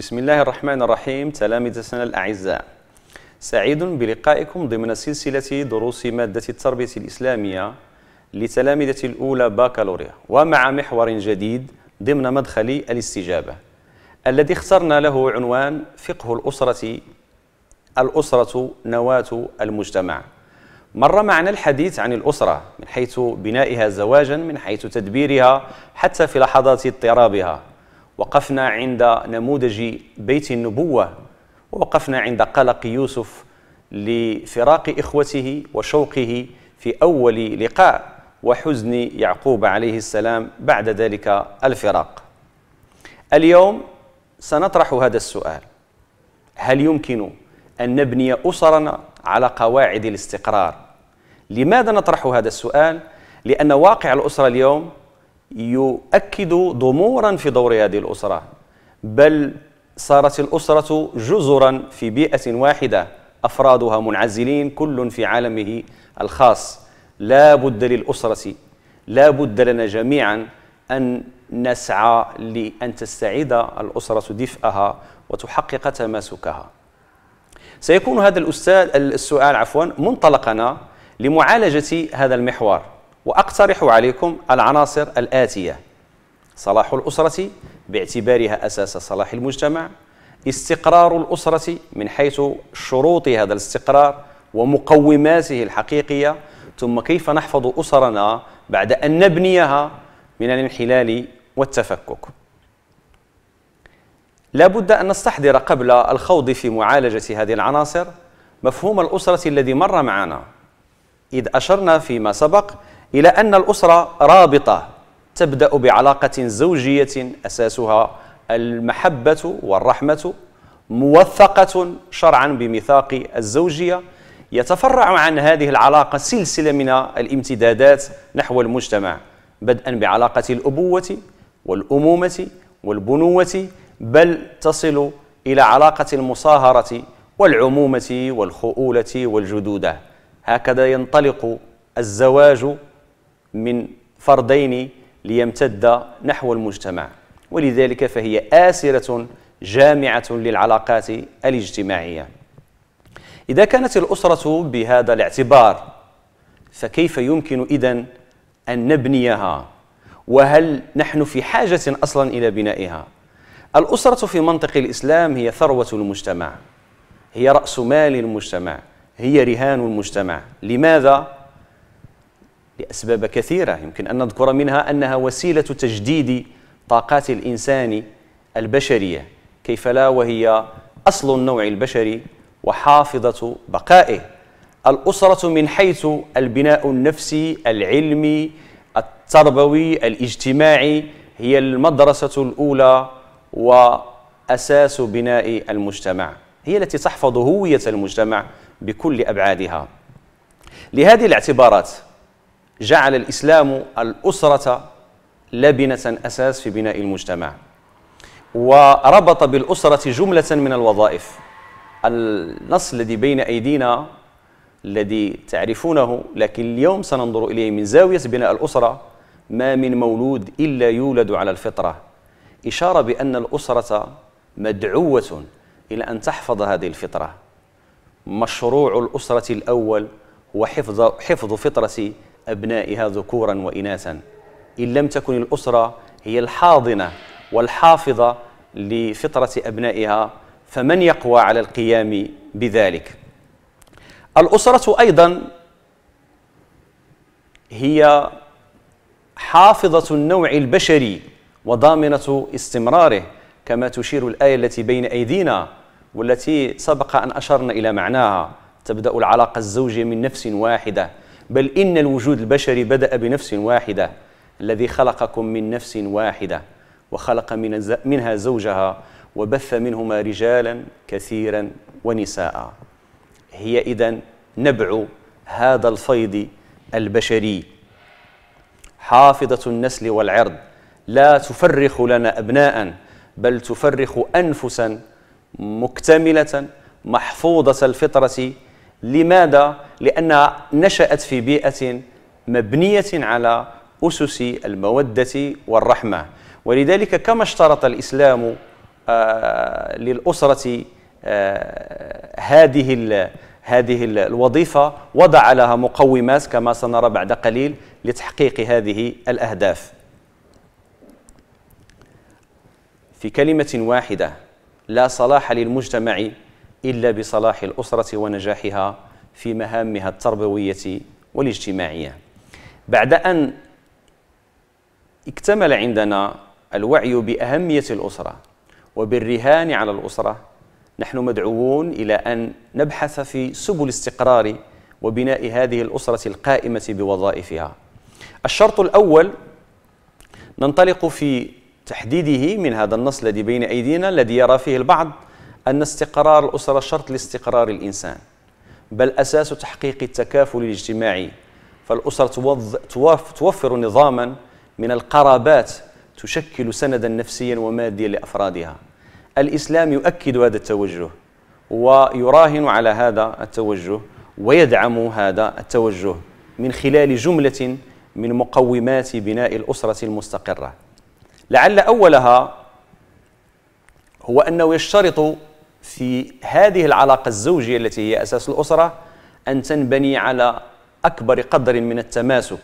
بسم الله الرحمن الرحيم تلامذتنا الأعزاء سعيد بلقائكم ضمن سلسلة دروس مادة التربية الإسلامية لتلامذة الأولى باكالوريا ومع محور جديد ضمن مدخل الاستجابة الذي اخترنا له عنوان فقه الأسرة الأسرة نواة المجتمع مر معنا الحديث عن الأسرة من حيث بنائها زواجا من حيث تدبيرها حتى في لحظات اضطرابها وقفنا عند نموذج بيت النبوة ووقفنا عند قلق يوسف لفراق إخوته وشوقه في أول لقاء وحزن يعقوب عليه السلام بعد ذلك الفراق اليوم سنطرح هذا السؤال هل يمكن أن نبني أسرنا على قواعد الاستقرار؟ لماذا نطرح هذا السؤال؟ لأن واقع الأسرة اليوم يؤكد ضمورا في دور هذه الأسرة بل صارت الأسرة جزرا في بيئة واحدة أفرادها منعزلين كل في عالمه الخاص لا بد للأسرة لا بد لنا جميعا أن نسعى لأن تستعيد الأسرة دفئها وتحقق تماسكها سيكون هذا الأستاذ السؤال عفوا منطلقنا لمعالجة هذا المحور وأقترح عليكم العناصر الآتية صلاح الأسرة باعتبارها أساس صلاح المجتمع استقرار الأسرة من حيث شروط هذا الاستقرار ومقوماته الحقيقية ثم كيف نحفظ أسرنا بعد أن نبنيها من الانحلال والتفكك لا بد أن نستحضر قبل الخوض في معالجة هذه العناصر مفهوم الأسرة الذي مر معنا إذ أشرنا فيما سبق إلى أن الأسرة رابطة تبدأ بعلاقة زوجية أساسها المحبة والرحمة موثقة شرعا بميثاق الزوجية يتفرع عن هذه العلاقة سلسلة من الامتدادات نحو المجتمع بدءا بعلاقة الأبوة والأمومة والبنوة بل تصل إلى علاقة المصاهرة والعمومة والخؤولة والجدودة هكذا ينطلق الزواج من فردين ليمتد نحو المجتمع ولذلك فهي آسرة جامعة للعلاقات الاجتماعية إذا كانت الأسرة بهذا الاعتبار فكيف يمكن إذن أن نبنيها وهل نحن في حاجة أصلا إلى بنائها الأسرة في منطق الإسلام هي ثروة المجتمع هي رأس مال المجتمع هي رهان المجتمع لماذا؟ لأسباب كثيرة يمكن أن نذكر منها أنها وسيلة تجديد طاقات الإنسان البشرية كيف لا وهي أصل النوع البشري وحافظة بقائه الأسرة من حيث البناء النفسي العلمي التربوي الاجتماعي هي المدرسة الأولى وأساس بناء المجتمع هي التي تحفظ هوية المجتمع بكل أبعادها لهذه الاعتبارات جعل الإسلام الأسرة لبنة أساس في بناء المجتمع وربط بالأسرة جملة من الوظائف النص الذي بين أيدينا الذي تعرفونه لكن اليوم سننظر إليه من زاوية بناء الأسرة ما من مولود إلا يولد على الفطرة إشارة بأن الأسرة مدعوة إلى أن تحفظ هذه الفطرة مشروع الأسرة الأول هو حفظ, حفظ فطرة أبنائها ذكورا وإناثا إن لم تكن الأسرة هي الحاضنة والحافظة لفطرة أبنائها فمن يقوى على القيام بذلك الأسرة أيضا هي حافظة النوع البشري وضامنة استمراره كما تشير الآية التي بين أيدينا والتي سبق أن أشرنا إلى معناها تبدأ العلاقة الزوجية من نفس واحدة بل إن الوجود البشري بدأ بنفس واحدة الذي خلقكم من نفس واحدة وخلق من منها زوجها وبث منهما رجالا كثيرا ونساء هي إذا نبع هذا الفيض البشري حافظة النسل والعرض لا تفرخ لنا أبناء بل تفرخ أنفسا مكتملة محفوظة الفطرة لماذا؟ لأنها نشأت في بيئة مبنية على أسس المودة والرحمة ولذلك كما اشترط الإسلام آه، للأسرة آه، هذه هذه الوظيفة وضع لها مقومات كما سنرى بعد قليل لتحقيق هذه الأهداف في كلمة واحدة لا صلاح للمجتمع إلا بصلاح الأسرة ونجاحها في مهامها التربوية والاجتماعية بعد أن اكتمل عندنا الوعي بأهمية الأسرة وبالرهان على الأسرة نحن مدعوون إلى أن نبحث في سبل استقرار وبناء هذه الأسرة القائمة بوظائفها الشرط الأول ننطلق في تحديده من هذا النص الذي بين أيدينا الذي يرى فيه البعض أن استقرار الأسرة شرط لاستقرار الإنسان بل أساس تحقيق التكافل الاجتماعي فالأسرة توفر نظاما من القرابات تشكل سندا نفسيا وماديا لأفرادها الإسلام يؤكد هذا التوجه ويراهن على هذا التوجه ويدعم هذا التوجه من خلال جملة من مقومات بناء الأسرة المستقرة لعل أولها هو أنه يشترط في هذه العلاقة الزوجية التي هي أساس الأسرة أن تنبني على أكبر قدر من التماسك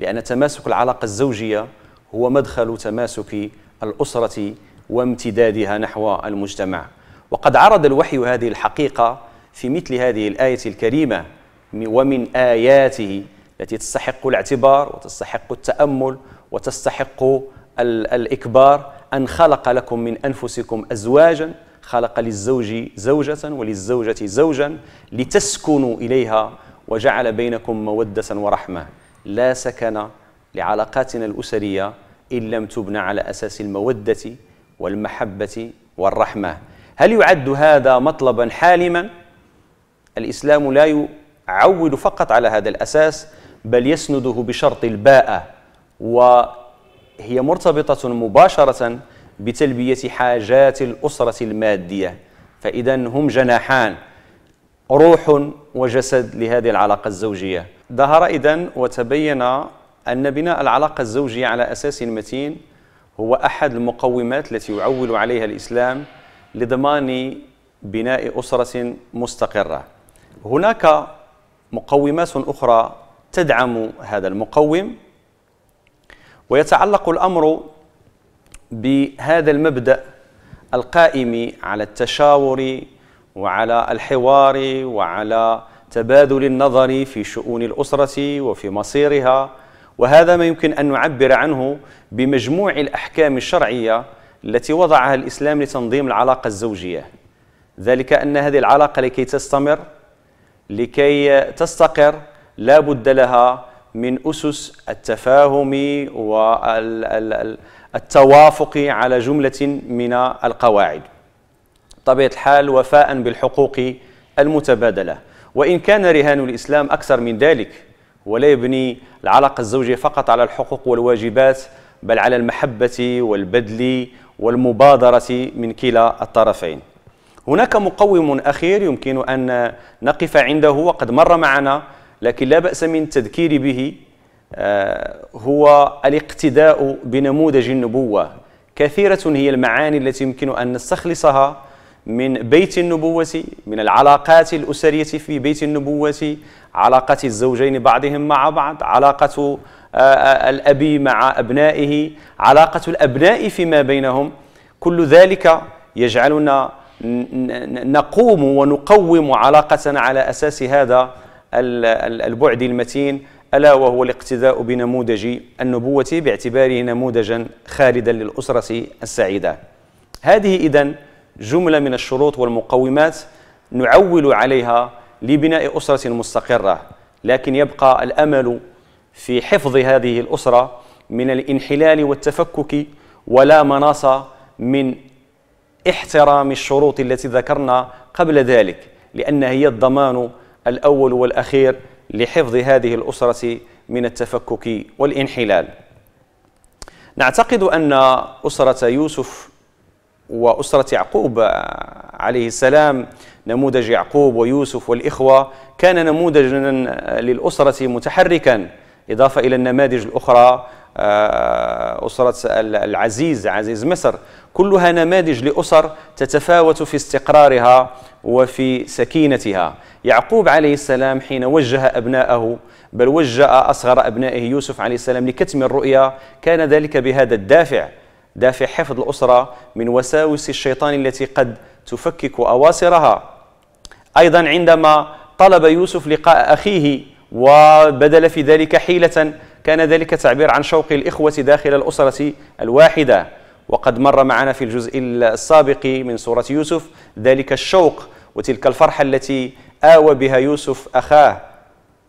لأن تماسك العلاقة الزوجية هو مدخل تماسك الأسرة وامتدادها نحو المجتمع وقد عرض الوحي هذه الحقيقة في مثل هذه الآية الكريمة ومن آياته التي تستحق الاعتبار وتستحق التأمل وتستحق الإكبار أن خلق لكم من أنفسكم أزواجاً خلق للزوج زوجة وللزوجة زوجا لتسكنوا إليها وجعل بينكم مودة ورحمة لا سكن لعلاقاتنا الأسرية إن لم تبنى على أساس المودة والمحبة والرحمة هل يعد هذا مطلبا حالما؟ الإسلام لا يعود فقط على هذا الأساس بل يسنده بشرط الباءة وهي مرتبطة مباشرة بتلبية حاجات الأسرة المادية فإذا هم جناحان روح وجسد لهذه العلاقة الزوجية ظهر إذا وتبين أن بناء العلاقة الزوجية على أساس متين هو أحد المقومات التي يعول عليها الإسلام لضمان بناء أسرة مستقرة هناك مقومات أخرى تدعم هذا المقوم ويتعلق الأمر بهذا المبدأ القائم على التشاور وعلى الحوار وعلى تبادل النظر في شؤون الأسرة وفي مصيرها وهذا ما يمكن أن نعبر عنه بمجموع الأحكام الشرعية التي وضعها الإسلام لتنظيم العلاقة الزوجية ذلك أن هذه العلاقة لكي تستمر لكي تستقر لا بد لها من أسس التفاهم والتفاهم التوافق على جملة من القواعد طبيعة الحال وفاء بالحقوق المتبادلة وإن كان رهان الإسلام أكثر من ذلك ولا يبني العلاقة الزوجية فقط على الحقوق والواجبات بل على المحبة والبذل والمبادرة من كلا الطرفين هناك مقوم أخير يمكن أن نقف عنده وقد مر معنا لكن لا بأس من التذكير به آه، هو الاقتداء بنموذج النبوة كثيرة هي المعاني التي يمكن أن نستخلصها من بيت النبوة من العلاقات الأسرية في بيت النبوة علاقة الزوجين بعضهم مع بعض علاقة آه، آه، الأب مع أبنائه علاقة الأبناء فيما بينهم كل ذلك يجعلنا نقوم ونقوم علاقتنا على أساس هذا البعد المتين ألا وهو الاقتداء بنموذج النبوة باعتباره نموذجا خالدا للأسرة السعيدة هذه إذن جملة من الشروط والمقومات نعول عليها لبناء أسرة مستقرة لكن يبقى الأمل في حفظ هذه الأسرة من الانحلال والتفكك ولا مناص من احترام الشروط التي ذكرنا قبل ذلك لأن هي الضمان الأول والأخير لحفظ هذه الأسرة من التفكك والانحلال نعتقد أن أسرة يوسف وأسرة يعقوب عليه السلام نموذج يعقوب ويوسف والإخوة كان نموذجا للأسرة متحركا إضافة إلى النماذج الأخرى آه، أسرة العزيز عزيز مصر كلها نماذج لأسر تتفاوت في استقرارها وفي سكينتها يعقوب عليه السلام حين وجه أبناءه بل وجه أصغر أبنائه يوسف عليه السلام لكتم الرؤيا كان ذلك بهذا الدافع دافع حفظ الأسرة من وساوس الشيطان التي قد تفكك أواصرها أيضا عندما طلب يوسف لقاء أخيه وبدل في ذلك حيلة كان ذلك تعبير عن شوق الإخوة داخل الأسرة الواحدة وقد مر معنا في الجزء السابق من سورة يوسف ذلك الشوق وتلك الفرحة التي آوى بها يوسف أخاه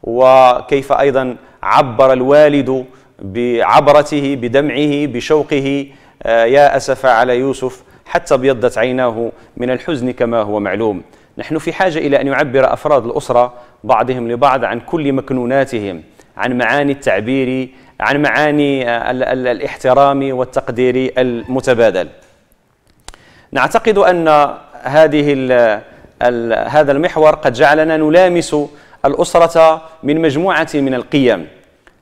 وكيف أيضا عبر الوالد بعبرته بدمعه بشوقه آه، يا أسف على يوسف حتى ابيضت عيناه من الحزن كما هو معلوم نحن في حاجة إلى أن يعبر أفراد الأسرة بعضهم لبعض عن كل مكنوناتهم عن معاني التعبير عن معاني آه، الاحترام والتقدير المتبادل نعتقد أن هذه ال ال هذا المحور قد جعلنا نلامس الأسرة من مجموعة من القيم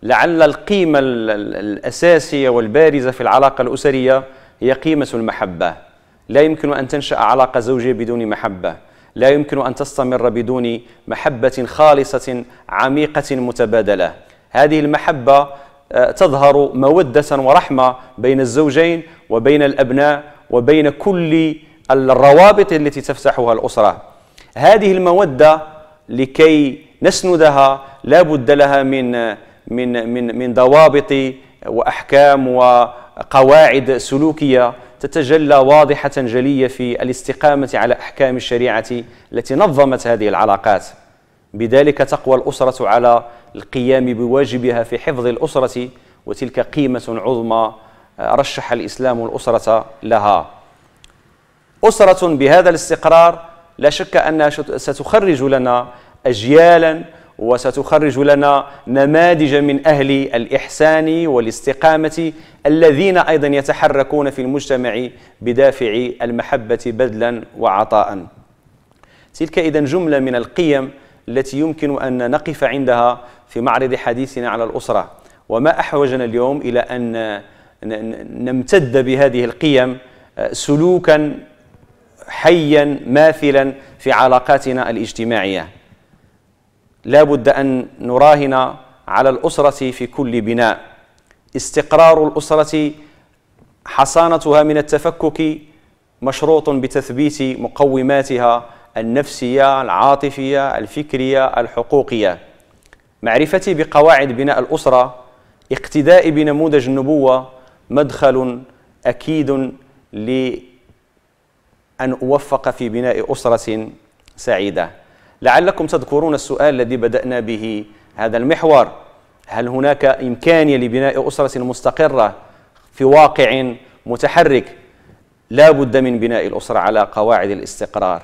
لعل القيمة الأساسية والبارزة في العلاقة الأسرية هي قيمة المحبة لا يمكن أن تنشأ علاقة زوجية بدون محبة لا يمكن أن تستمر بدون محبة خالصة عميقة متبادلة هذه المحبة آه، تظهر مودة ورحمة بين الزوجين وبين الأبناء وبين كل الروابط التي تفتحها الأسرة هذه المودة لكي نسندها لا بد لها من من من من ضوابط وأحكام وقواعد سلوكية تتجلى واضحة جلية في الاستقامة على أحكام الشريعة التي نظمت هذه العلاقات بذلك تقوى الأسرة على القيام بواجبها في حفظ الأسرة وتلك قيمة عظمى رشح الإسلام الأسرة لها أسرة بهذا الاستقرار لا شك أنها ستخرج لنا أجيالا وستخرج لنا نماذج من أهل الإحسان والاستقامة الذين أيضا يتحركون في المجتمع بدافع المحبة بذلا وعطاء تلك إذا جملة من القيم التي يمكن أن نقف عندها في معرض حديثنا على الأسرة وما أحوجنا اليوم إلى أن نمتد بهذه القيم آه، سلوكا حيا ماثلا في علاقاتنا الاجتماعيه لا بد أن نراهن على الأسرة في كل بناء استقرار الأسرة حصانتها من التفكك مشروط بتثبيت مقوماتها النفسية العاطفية الفكرية الحقوقية معرفتي بقواعد بناء الأسرة اقتدائي بنموذج النبوة مدخل أكيد لأن أوفق في بناء أسرة سعيدة لعلكم تذكرون السؤال الذي بدأنا به هذا المحور هل هناك إمكانية لبناء أسرة مستقرة في واقع متحرك لا بد من بناء الأسرة على قواعد الاستقرار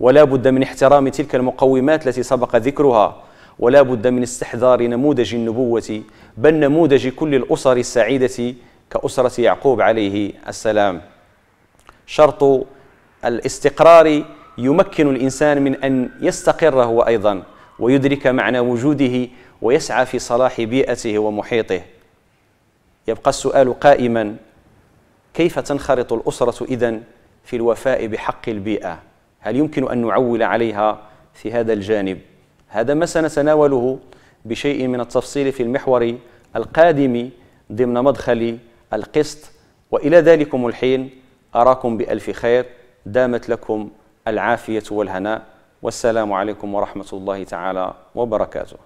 ولا بد من احترام تلك المقومات التي سبق ذكرها ولا بد من استحضار نموذج النبوة بل نموذج كل الأسر السعيدة كأسرة يعقوب عليه السلام شرط الاستقرار يمكن الإنسان من أن يستقر هو أيضا ويدرك معنى وجوده ويسعى في صلاح بيئته ومحيطه يبقى السؤال قائما كيف تنخرط الأسرة اذا في الوفاء بحق البيئة هل يمكن أن نعول عليها في هذا الجانب هذا ما سنتناوله بشيء من التفصيل في المحور القادم ضمن مدخل القسط وإلى ذلكم الحين أراكم بألف خير دامت لكم العافية والهناء والسلام عليكم ورحمة الله تعالى وبركاته